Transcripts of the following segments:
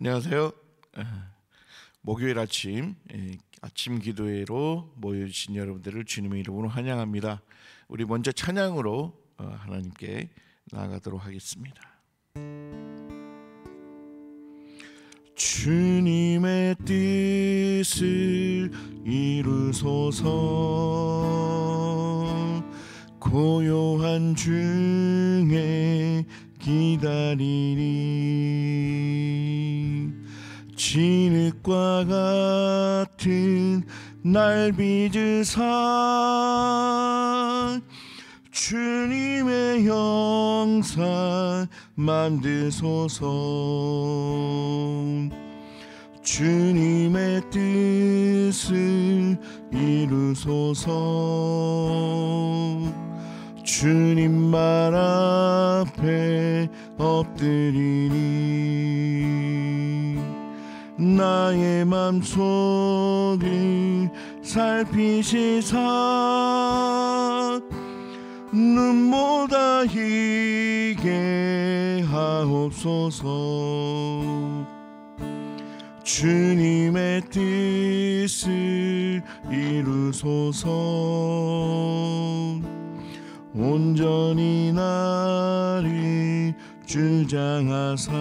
안녕하세요. 목요일 아침 예, 아침 기도회로 모여주신 여러분들을 주님의 이름으로 환영합니다. 우리 먼저 찬양으로 어, 하나님께 나아가도록 하겠습니다. 주님의 뜻을 이루소서 고요한 중에 기다리리 진흙과 같은 날빚으사 주님의 형상 만드소서 주님의 뜻을 이루소서 주님 말 앞에 엎드리니 나의 맘속을 살피시사 눈보다 희게 하옵소서 주님의 뜻을 이루소서 온전히 나를 주장하사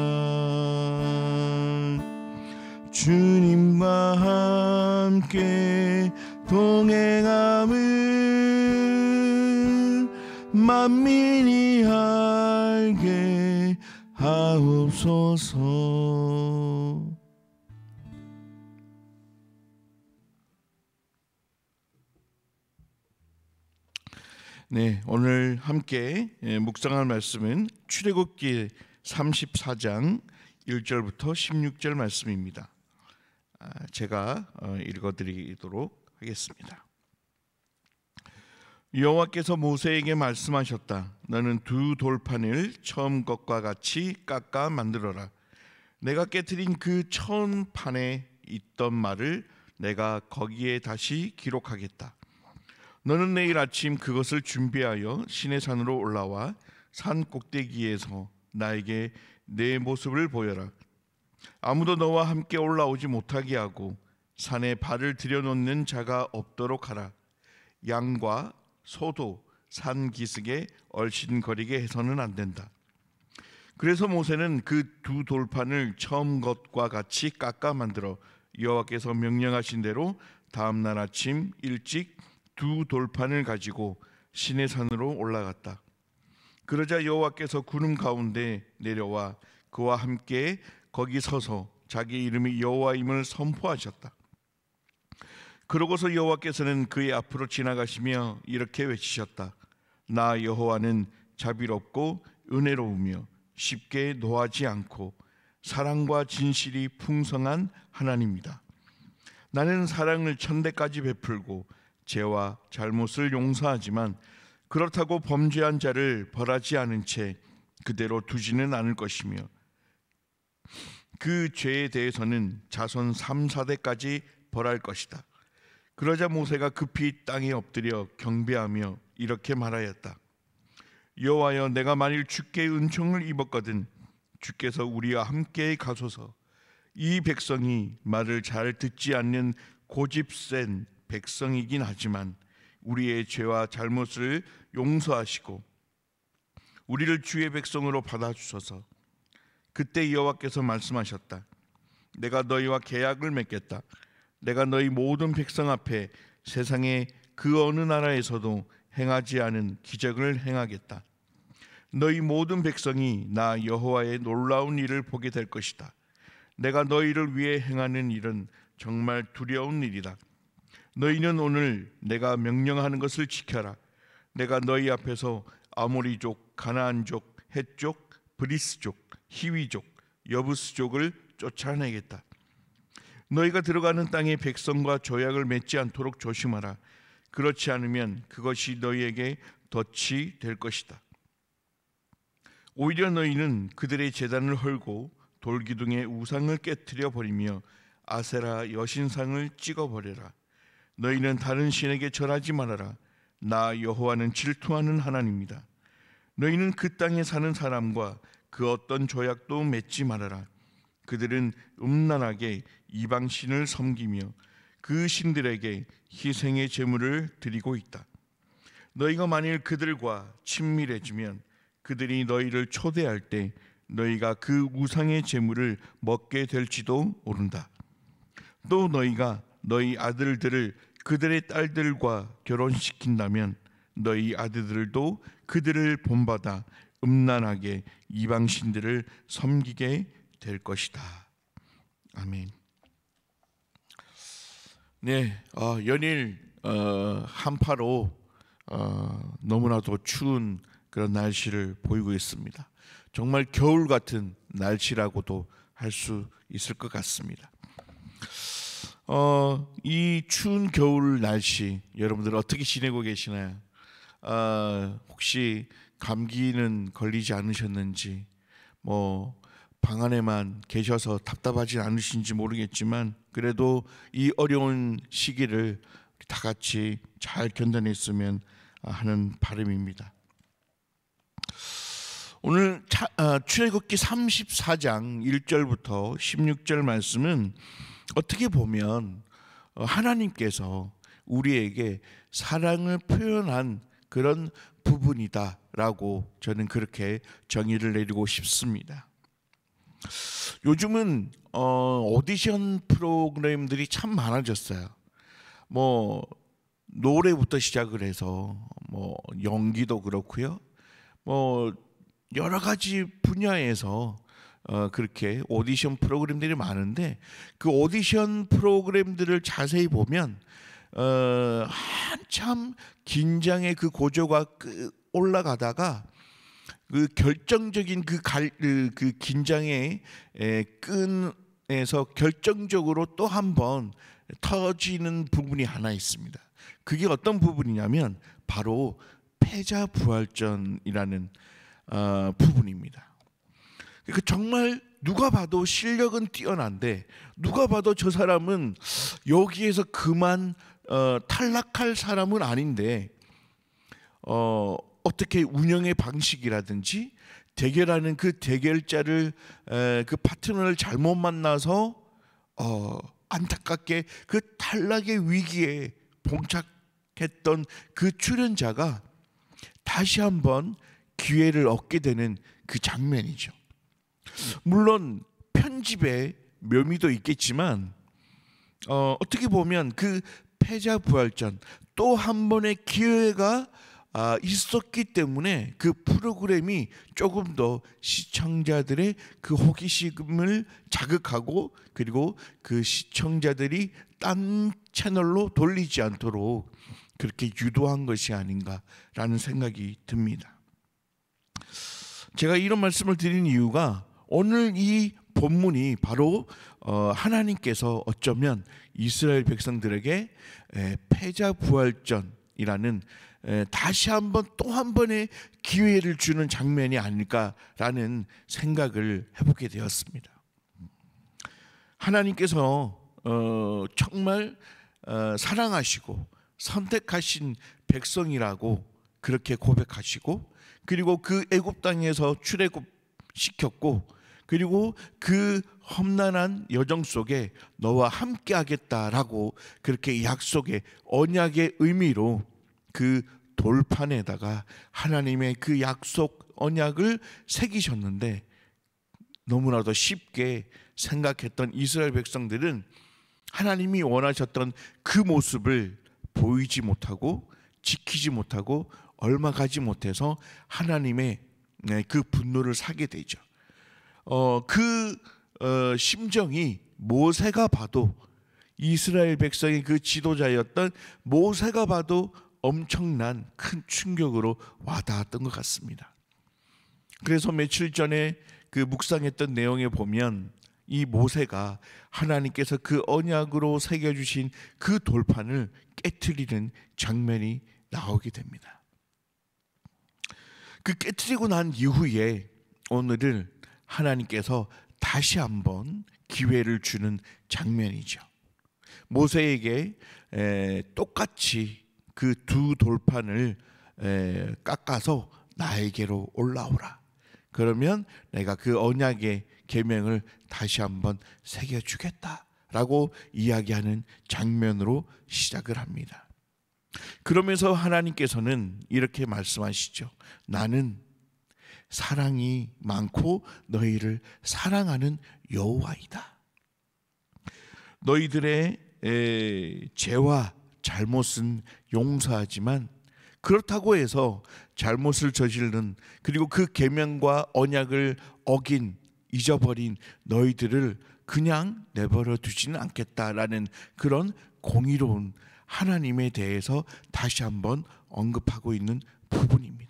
주님과 함께 동행함을 만민이 알게 하옵소서 네, 오늘 함께 예, 묵상할 말씀은 출애굽기 34장 1절부터 16절 말씀입니다. 제가 어, 읽어드리도록 하겠습니다. 여호와께서 모세에게 말씀하셨다. 너는 두 돌판을 처음 것과 같이 깎아 만들어라. 내가 깨뜨린 그 처음 판에 있던 말을 내가 거기에 다시 기록하겠다. 너는 내일 아침 그것을 준비하여 신의 산으로 올라와 산 꼭대기에서 나에게 내 모습을 보여라. 아무도 너와 함께 올라오지 못하게 하고 산에 발을 들여놓는 자가 없도록 하라. 양과 소도 산 기슭에 얼씬거리게 해서는 안 된다. 그래서 모세는 그 두 돌판을 처음 것과 같이 깎아 만들어 여호와께서 명령하신 대로 다음 날 아침 일찍 두 돌판을 가지고 시내 산으로 올라갔다. 그러자 여호와께서 구름 가운데 내려와 그와 함께 거기 서서 자기 이름이 여호와임을 선포하셨다. 그러고서 여호와께서는 그의 앞으로 지나가시며 이렇게 외치셨다. 나 여호와는 자비롭고 은혜로우며 쉽게 노하지 않고 사랑과 진실이 풍성한 하나님이다. 나는 사랑을 천대까지 베풀고 죄와 잘못을 용서하지만 그렇다고 범죄한 자를 벌하지 않은 채 그대로 두지는 않을 것이며 그 죄에 대해서는 자손 3, 4대까지 벌할 것이다. 그러자 모세가 급히 땅에 엎드려 경배하며 이렇게 말하였다. 여호와여 내가 만일 주께 은총을 입었거든 주께서 우리와 함께 가소서 이 백성이 말을 잘 듣지 않는 고집센 백성이긴 하지만 우리의 죄와 잘못을 용서하시고 우리를 주의 백성으로 받아주소서 그때 여호와께서 말씀하셨다. 내가 너희와 계약을 맺겠다. 내가 너희 모든 백성 앞에 세상의 그 어느 나라에서도 행하지 않은 기적을 행하겠다. 너희 모든 백성이 나 여호와의 놀라운 일을 보게 될 것이다. 내가 너희를 위해 행하는 일은 정말 두려운 일이다. 너희는 오늘 내가 명령하는 것을 지켜라. 내가 너희 앞에서 아모리족, 가나안족, 헷족, 브리스족, 히위족, 여부스족을 쫓아내겠다. 너희가 들어가는 땅의 백성과 조약을 맺지 않도록 조심하라. 그렇지 않으면 그것이 너희에게 덫이 될 것이다. 오히려 너희는 그들의 재단을 헐고 돌기둥의 우상을 깨뜨려 버리며 아세라 여신상을 찍어 버려라. 너희는 다른 신에게 절하지 말아라. 나 여호와는 질투하는 하나님이다. 너희는 그 땅에 사는 사람과 그 어떤 조약도 맺지 말아라. 그들은 음란하게 이방 신을 섬기며 그 신들에게 희생의 제물을 드리고 있다. 너희가 만일 그들과 친밀해지면 그들이 너희를 초대할 때 너희가 그 우상의 제물을 먹게 될지도 모른다. 또 너희가 너희 아들들을 그들의 딸들과 결혼시킨다면 너희 아들들도 그들을 본받아 음란하게 이방 신들을 섬기게 될 것이다. 아멘. 네, 어, 연일 어, 한파로 어, 너무나도 추운 그런 날씨를 보이고 있습니다. 정말 겨울 같은 날씨라고도 할 수 있을 것 같습니다. 어, 이 추운 겨울 날씨 여러분들 어떻게 지내고 계시나요? 어, 혹시 감기는 걸리지 않으셨는지 뭐 방 안에만 계셔서 답답하지 않으신지 모르겠지만 그래도 이 어려운 시기를 다 같이 잘 견뎌냈으면 하는 바람입니다. 오늘 아, 출애굽기 34장 1절부터 16절 말씀은 어떻게 보면 하나님께서 우리에게 사랑을 표현한 그런 부분이다라고 저는 그렇게 정의를 내리고 싶습니다. 요즘은 어, 오디션 프로그램들이 참 많아졌어요. 뭐 노래부터 시작을 해서 뭐 연기도 그렇고요. 뭐 여러 가지 분야에서 어, 그렇게 오디션 프로그램들이 많은데 그 오디션 프로그램들을 자세히 보면 어, 한참 긴장의 그 고조가 그 올라가다가 그 결정적인 그, 갈, 그, 긴장의 끈에서 결정적으로 또 한 번 터지는 부분이 하나 있습니다. 그게 어떤 부분이냐면 바로 패자 부활전이라는 어, 부분입니다. 그러니까 정말 누가 봐도 실력은 뛰어난데 누가 봐도 저 사람은 여기에서 그만 어, 탈락할 사람은 아닌데 어, 어떻게 운영의 방식이라든지 대결하는 그 대결자를 에, 그 파트너를 잘못 만나서 어, 안타깝게 그 탈락의 위기에 봉착했던 그 출연자가 다시 한번 기회를 얻게 되는 그 장면이죠. 물론 편집에 묘미도 있겠지만 어, 어떻게 보면 그 패자 부활전 또 한 번의 기회가 아, 있었기 때문에 그 프로그램이 조금 더 시청자들의 그 호기심을 자극하고 그리고 그 시청자들이 딴 채널로 돌리지 않도록 그렇게 유도한 것이 아닌가라는 생각이 듭니다. 제가 이런 말씀을 드린 이유가 오늘 이 본문이 바로 어, 하나님께서 어쩌면 이스라엘 백성들에게 패자 부활전이라는 다시 한번 또 한 번의 기회를 주는 장면이 아닐까라는 생각을 해보게 되었습니다. 하나님께서 어, 정말 어, 사랑하시고 선택하신 백성이라고 그렇게 고백하시고 그리고 그 애굽 땅에서 출애굽 시켰고 그리고 그 험난한 여정 속에 너와 함께 하겠다라고 그렇게 약속의 언약의 의미로 그 돌판에다가 하나님의 그 약속 언약을 새기셨는데 너무나도 쉽게 생각했던 이스라엘 백성들은 하나님이 원하셨던 그 모습을 보이지 못하고 지키지 못하고 얼마 가지 못해서 하나님의 네, 그 분노를 사게 되죠. 어, 그 어, 심정이 모세가 봐도 이스라엘 백성의 그 지도자였던 모세가 봐도 엄청난 큰 충격으로 와닿았던 것 같습니다. 그래서 며칠 전에 그 묵상했던 내용에 보면 이 모세가 하나님께서 그 언약으로 새겨주신 그 돌판을 깨뜨리는 장면이 나오게 됩니다. 그 깨뜨리고 난 이후에 오늘을 하나님께서 다시 한번 기회를 주는 장면이죠. 모세에게 똑같이 그 두 돌판을 깎아서 나에게로 올라오라. 그러면 내가 그 언약의 계명을 다시 한번 새겨 주겠다라고 이야기하는 장면으로 시작을 합니다. 그러면서 하나님께서는 이렇게 말씀하시죠. 나는 사랑이 많고 너희를 사랑하는 여호와이다. 너희들의 에, 죄와 잘못은 용서하지만 그렇다고 해서 잘못을 저지른 그리고 그 계명과 언약을 어긴 잊어버린 너희들을 그냥 내버려 두지는 않겠다라는 그런 공의로운 하나님에 대해서 다시 한번 언급하고 있는 부분입니다.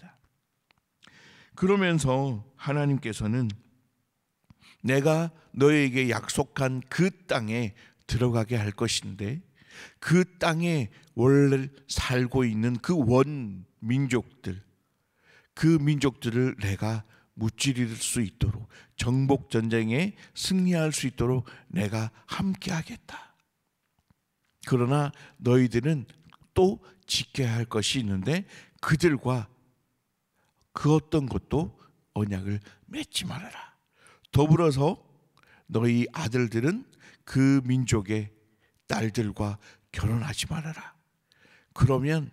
그러면서 하나님께서는 내가 너에게 약속한 그 땅에 들어가게 할 것인데 그 땅에 원래 살고 있는 그 원민족들 그 민족들을 내가 무찌를 수 있도록 정복 전쟁에 승리할 수 있도록 내가 함께 하겠다. 그러나 너희들은 또 지켜야 할 것이 있는데 그들과 그 어떤 것도 언약을 맺지 말아라. 더불어서 너희 아들들은 그 민족의 딸들과 결혼하지 말아라. 그러면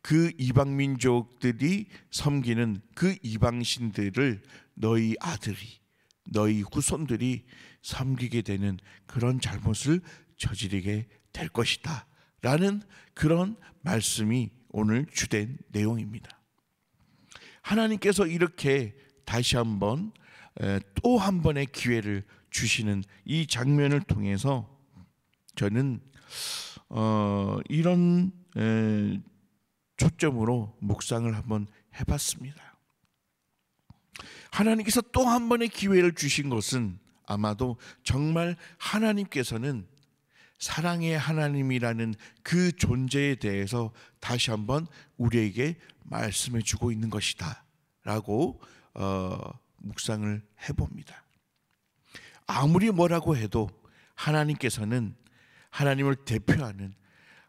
그 이방 민족들이 섬기는 그 이방 신들을 너희 아들이 너희 후손들이 섬기게 되는 그런 잘못을 저지르게 될 것이다. 라는 그런 말씀이 오늘 주된 내용입니다. 하나님께서 이렇게 다시 한번 또 한 번의 기회를 주시는 이 장면을 통해서 저는 어, 이런 에, 초점으로 묵상을 한번 해봤습니다. 하나님께서 또 한 번의 기회를 주신 것은 아마도 정말 하나님께서는 사랑의 하나님이라는 그 존재에 대해서 다시 한번 우리에게 말씀해 주고 있는 것이다. 라고 어, 묵상을 해봅니다. 아무리 뭐라고 해도 하나님께서는 하나님을 대표하는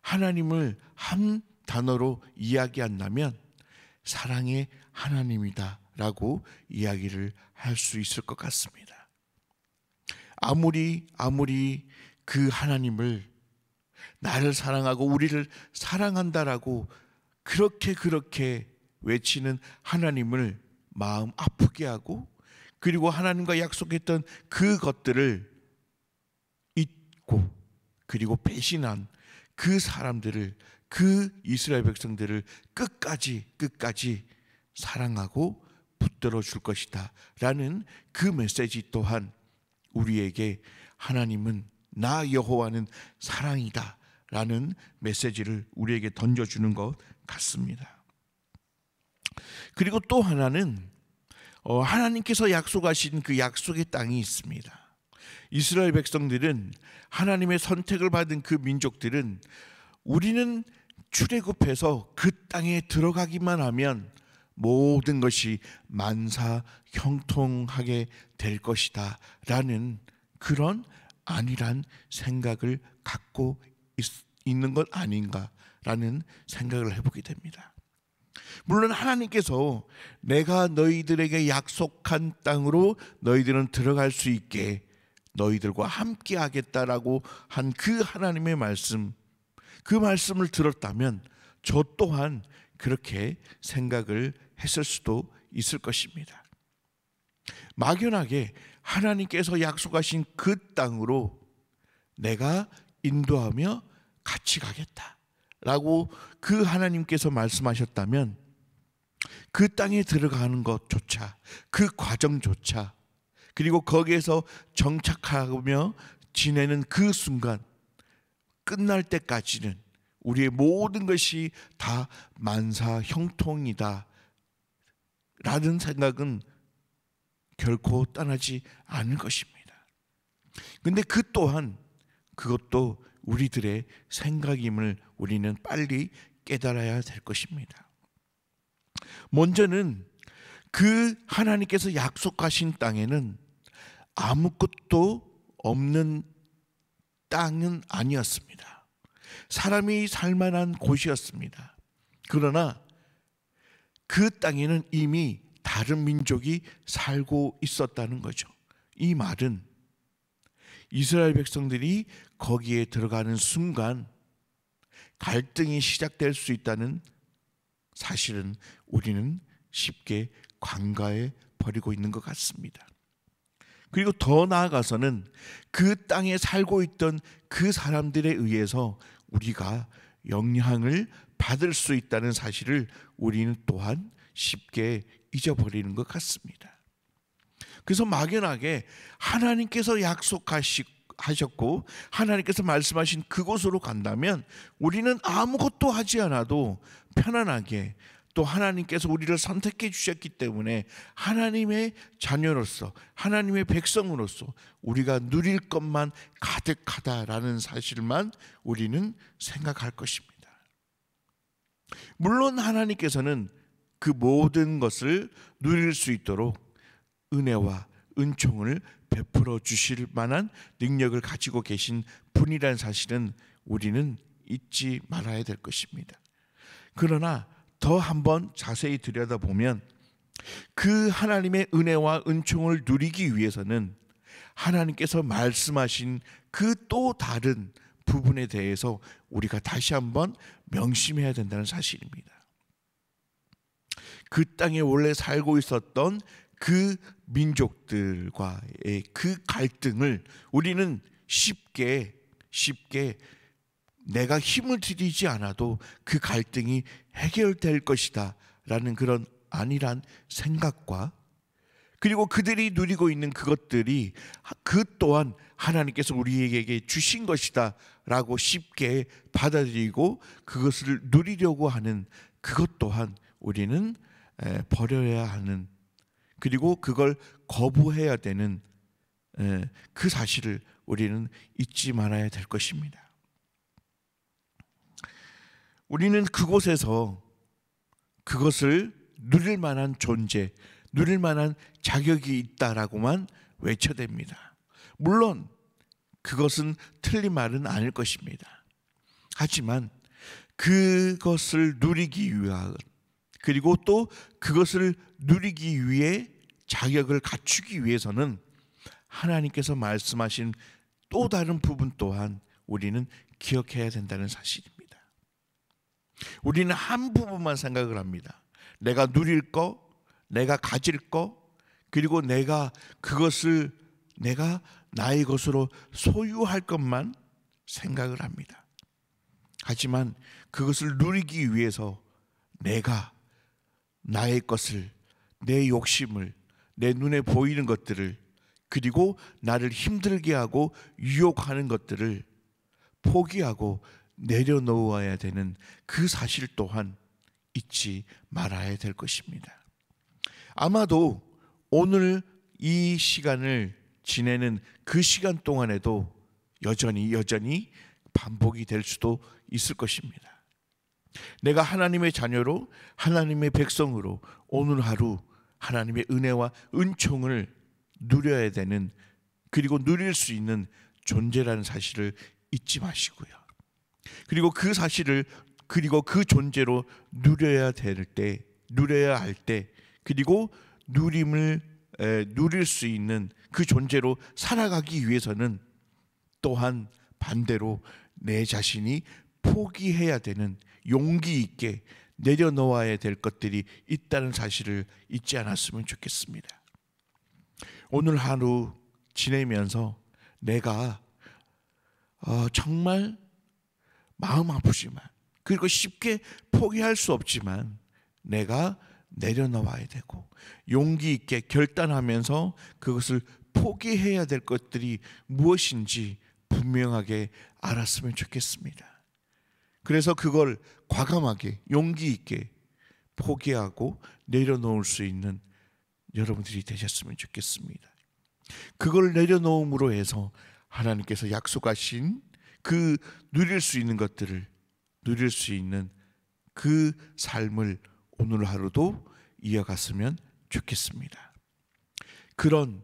하나님을 한 단어로 이야기 한다면 사랑의 하나님이다 라고 이야기를 할 수 있을 것 같습니다. 아무리 아무리 그 하나님을 나를 사랑하고 우리를 사랑한다라고 그렇게 그렇게 외치는 하나님을 마음 아프게 하고 그리고 하나님과 약속했던 그것들을 잊고 그리고 배신한 그 사람들을 그 이스라엘 백성들을 끝까지 끝까지 사랑하고 붙들어 줄 것이다. 라는 그 메시지 또한 우리에게 하나님은 나 여호와는 사랑이다. 라는 메시지를 우리에게 던져주는 것 같습니다. 그리고 또 하나는 어, 하나님께서 약속하신 그 약속의 땅이 있습니다. 이스라엘 백성들은 하나님의 선택을 받은 그 민족들은 우리는 출애굽해서 그 땅에 들어가기만 하면 모든 것이 만사 형통하게 될 것이다라는 그런 안일한 생각을 갖고 있는 것 아닌가라는 생각을 해보게 됩니다. 물론 하나님께서 내가 너희들에게 약속한 땅으로 너희들은 들어갈 수 있게 너희들과 함께 하겠다라고 한 그 하나님의 말씀, 그 말씀을 들었다면 저 또한 그렇게 생각을 했을 수도 있을 것입니다. 막연하게 하나님께서 약속하신 그 땅으로 내가 인도하며 같이 가겠다. 라고 그 하나님께서 말씀하셨다면 그 땅에 들어가는 것조차 그 과정조차 그리고 거기에서 정착하며 지내는 그 순간 끝날 때까지는 우리의 모든 것이 다 만사 형통이다. 라는 생각은 결코 떠나지 않을 것입니다. 근데 그 또한 그것도 우리들의 생각임을 우리는 빨리 깨달아야 될 것입니다. 먼저는 그 하나님께서 약속하신 땅에는 아무것도 없는 땅은 아니었습니다. 사람이 살만한 곳이었습니다. 그러나 그 땅에는 이미 다른 민족이 살고 있었다는 거죠. 이 말은 이스라엘 백성들이 거기에 들어가는 순간 갈등이 시작될 수 있다는 사실은 우리는 쉽게 관가해 버리고 있는 것 같습니다. 그리고 더 나아가서는 그 땅에 살고 있던 그 사람들에 의해서 우리가 영향을 받을 수 있다는 사실을 우리는 또한 쉽게 잊어버리는 것 같습니다. 그래서 막연하게 하나님께서 약속하셨고 하나님께서 말씀하신 그곳으로 간다면 우리는 아무것도 하지 않아도 편안하게 또 하나님께서 우리를 선택해 주셨기 때문에 하나님의 자녀로서 하나님의 백성으로서 우리가 누릴 것만 가득하다라는 사실만 우리는 생각할 것입니다. 물론 하나님께서는 그 모든 것을 누릴 수 있도록 은혜와 은총을 베풀어 주실 만한 능력을 가지고 계신 분이라는 사실은 우리는 잊지 말아야 될 것입니다. 그러나 더 한번 자세히 들여다보면 그 하나님의 은혜와 은총을 누리기 위해서는 하나님께서 말씀하신 그 또 다른 부분에 대해서 우리가 다시 한번 명심해야 된다는 사실입니다. 그 땅에 원래 살고 있었던 그 민족들과의 그 갈등을 우리는 쉽게 쉽게 내가 힘을 들이지 않아도 그 갈등이 해결될 것이다 라는 그런 안일한 생각과 그리고 그들이 누리고 있는 그것들이 그 또한 하나님께서 우리에게 주신 것이다 라고 쉽게 받아들이고 그것을 누리려고 하는 그것 또한 우리는 버려야 하는 그리고 그걸 거부해야 되는 예, 그 사실을 우리는 잊지 말아야 될 것입니다. 우리는 그곳에서 그것을 누릴 만한 존재, 누릴 만한 자격이 있다라고만 외쳐댑니다. 물론 그것은 틀린 말은 아닐 것입니다. 하지만 그것을 누리기 위한 그리고 또 그것을 누리기 위해 자격을 갖추기 위해서는 하나님께서 말씀하신 또 다른 부분 또한 우리는 기억해야 된다는 사실입니다. 우리는 한 부분만 생각을 합니다. 내가 누릴 거, 내가 가질 거, 그리고 내가 그것을 내가 나의 것으로 소유할 것만 생각을 합니다. 하지만 그것을 누리기 위해서 내가 나의 것을 내 욕심을, 내 눈에 보이는 것들을, 그리고 나를 힘들게 하고 유혹하는 것들을 포기하고 내려놓아야 되는 그 사실 또한 잊지 말아야 될 것입니다. 아마도 오늘 이 시간을 지내는 그 시간 동안에도 여전히 여전히 반복이 될 수도 있을 것입니다. 내가 하나님의 자녀로 하나님의 백성으로 오늘 하루 하나님의 은혜와 은총을 누려야 되는 그리고 누릴 수 있는 존재라는 사실을 잊지 마시고요. 그리고 그 사실을 그리고 그 존재로 누려야 될 때, 누려야 할 때, 그리고 누림을 에, 누릴 수 있는 그 존재로 살아가기 위해서는 또한 반대로 내 자신이 포기해야 되는 용기 있게 내려놓아야 될 것들이 있다는 사실을 잊지 않았으면 좋겠습니다. 오늘 하루 지내면서 내가 어, 정말 마음 아프지만 그리고 쉽게 포기할 수 없지만 내가 내려놓아야 되고 용기 있게 결단하면서 그것을 포기해야 될 것들이 무엇인지 분명하게 알았으면 좋겠습니다. 그래서 그걸 과감하게 용기 있게 포기하고 내려놓을 수 있는 여러분들이 되셨으면 좋겠습니다. 그걸 내려놓음으로 해서 하나님께서 약속하신 그 누릴 수 있는 것들을 누릴 수 있는 그 삶을 오늘 하루도 이어갔으면 좋겠습니다. 그런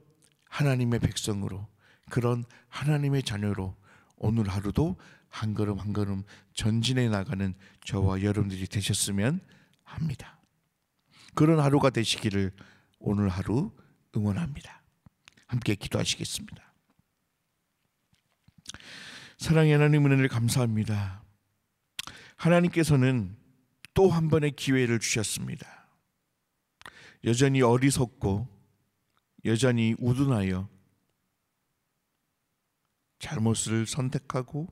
하나님의 백성으로 그런 하나님의 자녀로 오늘 하루도 한 걸음 한 걸음 전진해 나가는 저와 여러분들이 되셨으면 합니다. 그런 하루가 되시기를 오늘 하루 응원합니다. 함께 기도하시겠습니다. 사랑의 하나님 은혜를 감사합니다. 하나님께서는 또 한 번의 기회를 주셨습니다. 여전히 어리석고 여전히 우둔하여 잘못을 선택하고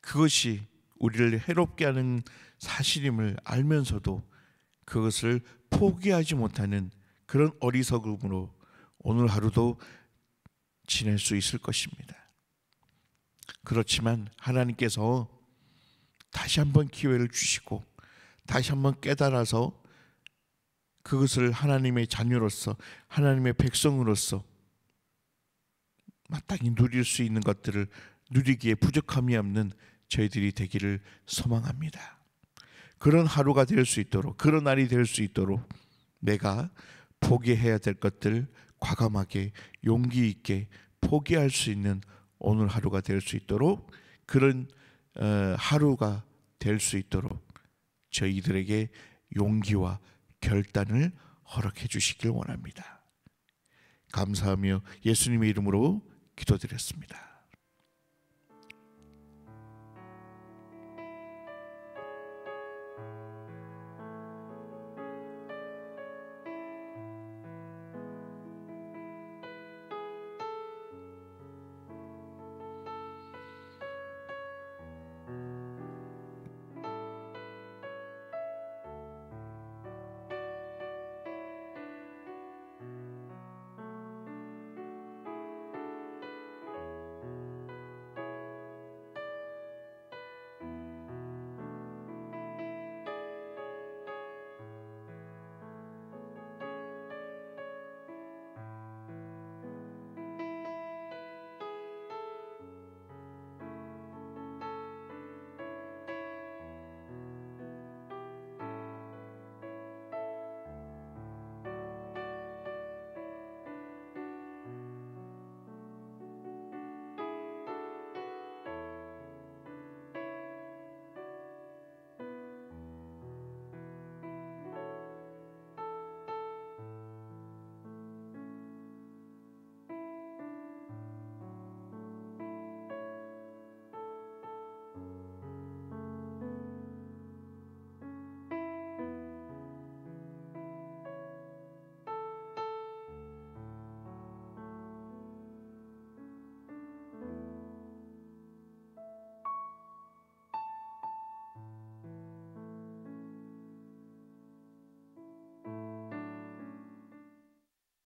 그것이 우리를 해롭게 하는 사실임을 알면서도 그것을 포기하지 못하는 그런 어리석음으로 오늘 하루도 지낼 수 있을 것입니다. 그렇지만 하나님께서 다시 한번 기회를 주시고 다시 한번 깨달아서 그것을 하나님의 자녀로서 하나님의 백성으로서 마땅히 누릴 수 있는 것들을 누리기에 부족함이 없는 저희들이 되기를 소망합니다. 그런 하루가 될 수 있도록 그런 날이 될 수 있도록 내가 포기해야 될 것들 과감하게 용기 있게 포기할 수 있는 오늘 하루가 될 수 있도록 그런 어, 하루가 될 수 있도록 저희들에게 용기와 결단을 허락해 주시길 원합니다. 감사하며 예수님의 이름으로 기도드렸습니다.